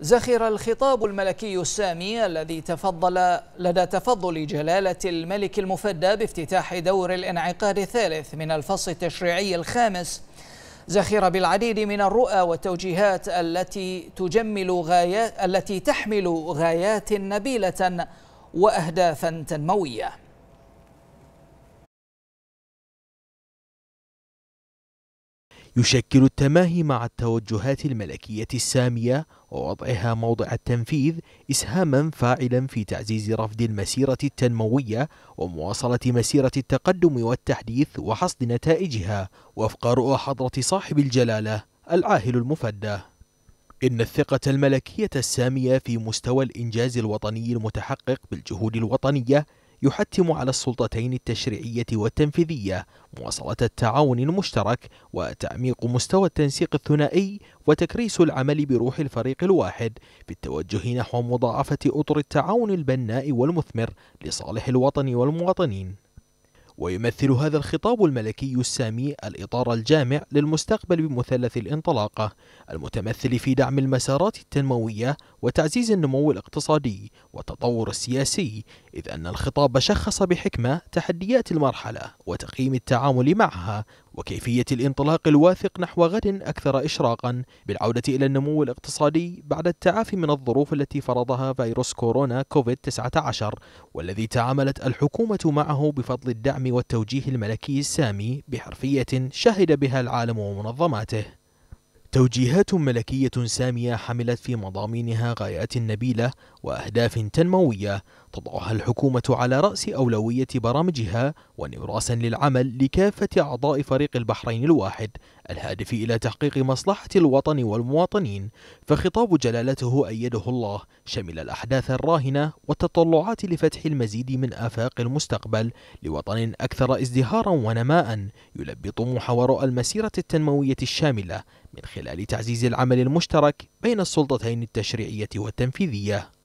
زخر الخطاب الملكي السامي الذي تفضل لدى تفضل جلالة الملك المفدى بافتتاح دور الانعقاد الثالث من الفصل التشريعي الخامس زخر بالعديد من الرؤى والتوجيهات التي تجمل غايات التي تحمل غايات نبيلة وأهدافا تنموية يشكل التماهي مع التوجهات الملكية السامية ووضعها موضع التنفيذ إسهاما فاعلا في تعزيز رفض المسيرة التنموية ومواصلة مسيرة التقدم والتحديث وحصد نتائجها وفق رؤى حضرة صاحب الجلالة العاهل المفدى إن الثقة الملكية السامية في مستوى الإنجاز الوطني المتحقق بالجهود الوطنية يحتم على السلطتين التشريعية والتنفيذية مواصلة التعاون المشترك وتعميق مستوى التنسيق الثنائي وتكريس العمل بروح الفريق الواحد في التوجه نحو مضاعفة أطر التعاون البناء والمثمر لصالح الوطن والمواطنين ويمثل هذا الخطاب الملكي السامي الإطار الجامع للمستقبل بمثلث الانطلاقة المتمثل في دعم المسارات التنموية وتعزيز النمو الاقتصادي والتطور السياسي إذ أن الخطاب شخص بحكمة تحديات المرحلة وتقييم التعامل معها وكيفية الانطلاق الواثق نحو غد أكثر إشراقا بالعودة إلى النمو الاقتصادي بعد التعافي من الظروف التي فرضها فيروس كورونا كوفيد-19 والذي تعاملت الحكومة معه بفضل الدعم والتوجيه الملكي السامي بحرفية شهد بها العالم ومنظماته توجيهات ملكية سامية حملت في مضامينها غايات نبيلة وأهداف تنموية تضعها الحكومة على رأس أولوية برامجها ونبراسا للعمل لكافة أعضاء فريق البحرين الواحد الهادف إلى تحقيق مصلحة الوطن والمواطنين فخطاب جلالته أيده الله شمل الأحداث الراهنة والتطلعات لفتح المزيد من آفاق المستقبل لوطن أكثر ازدهارا ونماء يلبي طموح ورؤى المسيرة التنموية الشاملة من خلال تعزيز العمل المشترك بين السلطتين التشريعية والتنفيذية